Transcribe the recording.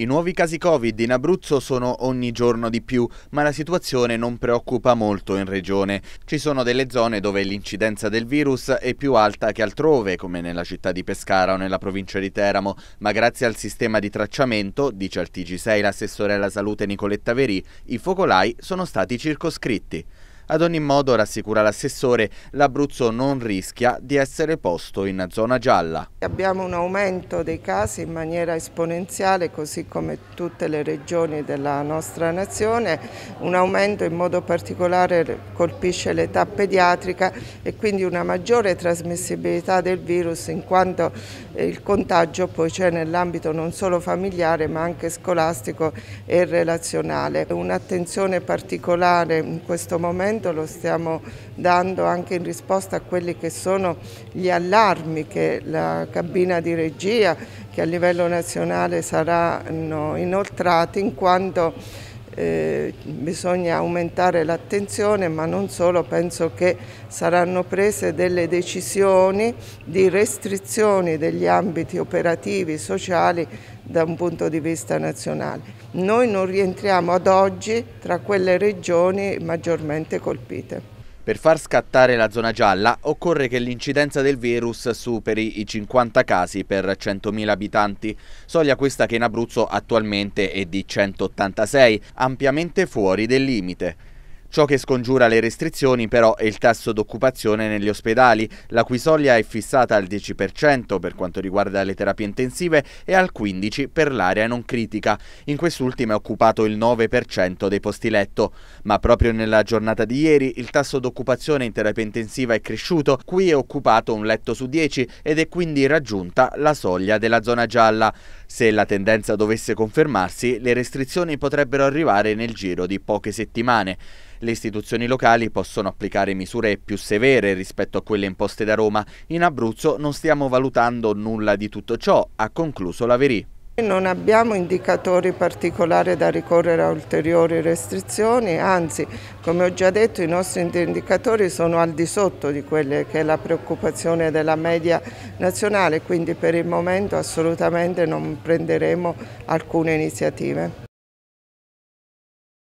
I nuovi casi Covid in Abruzzo sono ogni giorno di più, ma la situazione non preoccupa molto in regione. Ci sono delle zone dove l'incidenza del virus è più alta che altrove, come nella città di Pescara o nella provincia di Teramo, ma grazie al sistema di tracciamento, dice al TG6 l'assessore alla salute Nicoletta Verì, i focolai sono stati circoscritti. Ad ogni modo, rassicura l'assessore, l'Abruzzo non rischia di essere posto in zona gialla. Abbiamo un aumento dei casi in maniera esponenziale, così come tutte le regioni della nostra nazione. Un aumento in modo particolare colpisce l'età pediatrica e quindi una maggiore trasmissibilità del virus in quanto eh, il contagio poi c'è nell'ambito non solo familiare ma anche scolastico e relazionale. Un'attenzione particolare in questo momento intervento lo stiamo dando anche in risposta a quelli che sono gli allarmi che la cabina di regia che a livello nazionale saranno inoltrati in quanto eh, bisogna aumentare l'attenzione, ma non solo, penso che saranno prese delle decisioni di restrizioni degli ambiti operativi, sociali, da un punto di vista nazionale. Noi non rientriamo ad oggi tra quelle regioni maggiormente colpite. Per far scattare la zona gialla occorre che l'incidenza del virus superi i 50 casi per 100.000 abitanti, soglia questa che in Abruzzo attualmente è di 186, ampiamente fuori del limite. Ciò che scongiura le restrizioni però è il tasso d'occupazione negli ospedali, la cui soglia è fissata al 10% per quanto riguarda le terapie intensive e al 15% per l'area non critica. In quest'ultima è occupato il 9% dei posti letto. Ma proprio nella giornata di ieri il tasso d'occupazione in terapia intensiva è cresciuto, qui è occupato un letto su 10 ed è quindi raggiunta la soglia della zona gialla. Se la tendenza dovesse confermarsi, le restrizioni potrebbero arrivare nel giro di poche settimane. Le istituzioni locali possono applicare misure più severe rispetto a quelle imposte da Roma. In Abruzzo non stiamo valutando nulla di tutto ciò, ha concluso la Verì. Non abbiamo indicatori particolari da ricorrere a ulteriori restrizioni, anzi, come ho già detto, i nostri indicatori sono al di sotto di quelle che è la preoccupazione della media nazionale, quindi per il momento assolutamente non prenderemo alcune iniziative.